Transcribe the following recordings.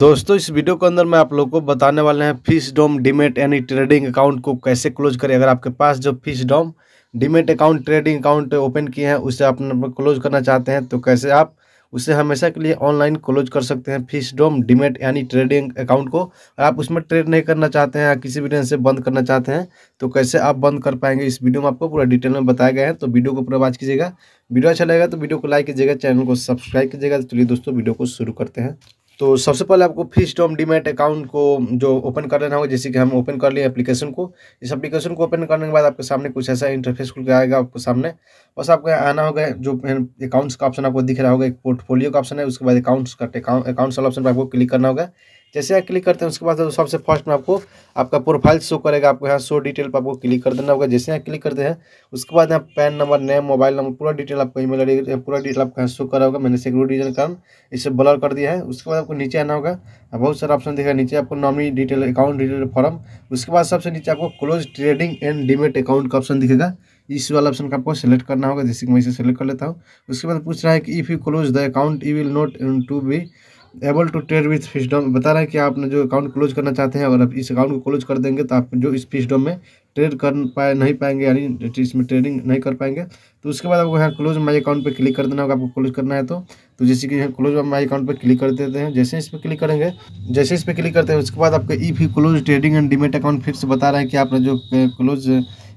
दोस्तों इस वीडियो के अंदर मैं आप लोगों को बताने वाले हैं फिश डोम डिमेट यानी ट्रेडिंग अकाउंट को कैसे क्लोज करें अगर आपके पास जो Fisdom demat account trading account open किए हैं उसे आप क्लोज करना चाहते हैं तो कैसे आप उसे हमेशा के लिए ऑनलाइन क्लोज कर सकते हैं फिश डोम डिमेट यानी ट्रेडिंग अकाउंट को और आप उसमें ट्रेड नहीं करना चाहते हैं या किसी भी से बंद करना चाहते हैं तो कैसे आप बंद कर पाएंगे इस वीडियो में आपको पूरा डिटेल में बताया गया है तो वीडियो को पूरा वाच कीजिएगा वीडियो अच्छा लगेगा तो वीडियो को लाइक कीजिएगा चैनल को सब्सक्राइब कीजिएगा तो चलिए दोस्तों वीडियो को शुरू करते हैं तो सबसे पहले आपको फिश डॉम डीमेट अकाउंट को जो ओपन कर लेना होगा जैसे कि हम ओपन कर लिए एप्लीकेशन को इस एप्लीकेशन को ओपन करने के बाद आपके सामने कुछ ऐसा इंटरफेस खुल के आएगा आपके सामने बस आपको आना होगा जो अकाउंट्स का ऑप्शन आपको दिख रहा होगा एक पोर्टफोलियो का ऑप्शन है उसके बाद अकाउंट्स का अकाउंट्स वाला ऑप्शन पर आपको क्लिक करना होगा जैसे आप क्लिक करते हैं उसके बाद सबसे फर्स्ट में आपको आपका प्रोफाइल शो करेगा आपको यहाँ शो डिटेल पर आपको क्लिक कर देना होगा जैसे यहाँ क्लिक करते हैं उसके बाद यहाँ PAN number name mobile number पूरा डिटेल आपको ई मेल पूरा डिटेल आपको यहाँ शो करा होगा मैंने सिक्योरिटी डिटेल कारण इसे ब्लर कर दिया है उसके बाद आपको नीचे आना होगा बहुत सारा ऑप्शन देखा नीचे आपको nominee detail account detail form उसके बाद सबसे नीचे आपको close trading and demat account का ऑप्शन दिखेगा इस वाला ऑप्शन का आपको सेलेक्ट करना होगा जैसे कि मैं इसे सेलेक्ट कर लेता हूँ उसके बाद पूछ रहा है कि if you close the account you will not to be able to trade with Fisdom बता रहा है कि आपने जो अकाउंट क्लोज करना चाहते हैं अगर आप इस अकाउंट को क्लोज कर देंगे तो आप जो इस फिशडम में ट्रेड कर पाए नहीं पाएंगे यानी इसमें ट्रेडिंग नहीं कर पाएंगे तो उसके बाद आपको यहाँ क्लोज माई अकाउंट पर क्लिक कर देना होगा आपको क्लोज करना है तो तो जैसे कि यहाँ क्लोज माई अकाउंट पर क्लिक कर देते हैं जैसे इस पर क्लिक करेंगे जैसे इस पर क्लिक करते हैं उसके बाद आपका ई फी close trading and demat account फिर से बता रहे हैं कि आपने जो क्लोज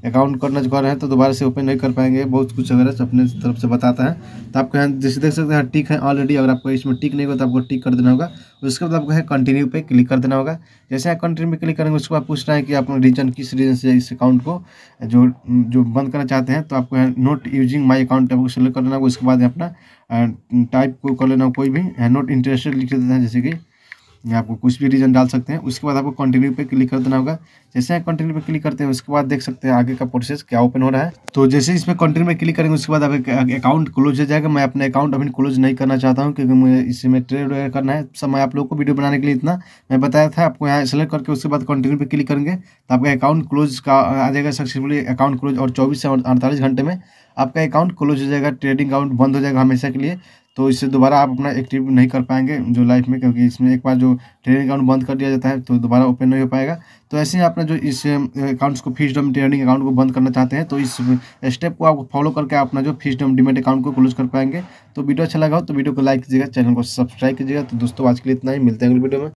अकाउंट करना कर रहे हैं तो दोबारा से ओपन नहीं कर पाएंगे बहुत कुछ वगैरह अपने तरफ से बताता है तो आपको यहाँ जैसे देख सकते हैं टिक है ऑलरेडी अगर आपको इसमें टिक नहीं होगा तो आपको टिक कर देना होगा उसके बाद आपको है कंटिन्यू पे क्लिक कर देना होगा जैसे आप कंटिन्यू पे क्लिक करेंगे उसको आप पूछ रहे हैं कि आप रीजन किस रीजन से इस अकाउंट को जो जो बंद करना चाहते हैं तो आपको यहाँ नोट यूजिंग माई अकाउंट आपको सेलेक्ट कर लेना होगा उसके बाद अपना टाइप को कर लेना कोई भी नोट इंटरेस्टेड लिख देते हैं जैसे कि आपको कुछ भी रीजन डाल सकते हैं उसके बाद आपको कंटिन्यू पे क्लिक कर देना होगा जैसे आप कंटिन्यू पे क्लिक करते हैं उसके बाद देख सकते हैं आगे का प्रोसेस क्या ओपन हो रहा है तो जैसे इसमें कंटिन्यू में क्लिक करेंगे उसके बाद अब अकाउंट क्लोज हो जाएगा मैं अपना अकाउंट अभी क्लोज नहीं करना चाहता हूँ क्योंकि मुझे इसमें ट्रेड वगैरह करना है सब मैं आप लोग को वीडियो बनाने के लिए इतना मैं बताया था आपको यहाँ सेलेक्ट करके उसके बाद कंटिन्यू पर क्लिक करेंगे तो आपका अकाउंट क्लोज का आ जाएगा सक्सेसफुली अकाउंट क्लोज और चौबीस से अड़तालीस घंटे में आपका अकाउंट क्लोज हो जाएगा ट्रेडिंग अकाउंट बंद हो जाएगा हमेशा के लिए तो इससे दोबारा आप अपना एक्टिव नहीं कर पाएंगे जो लाइफ में क्योंकि इसमें एक बार जो ट्रेडिंग अकाउंट बंद कर दिया जाता है तो दोबारा ओपन नहीं हो पाएगा तो ऐसे ही आप अपने जो इस अकाउंट्स को फीसडम ट्रेडिंग अकाउंट को बंद करना चाहते हैं तो इस स्टेप को आप फॉलो करके अपना जो फीसडम डिमेट अकाउंट को क्लोज कर पाएंगे तो वीडियो अच्छा लगा हो तो वीडियो को लाइक कीजिएगा चैनल को सब्सक्राइब कीजिएगा तो दोस्तों आज के लिए इतना ही मिलते हैं अगले वीडियो में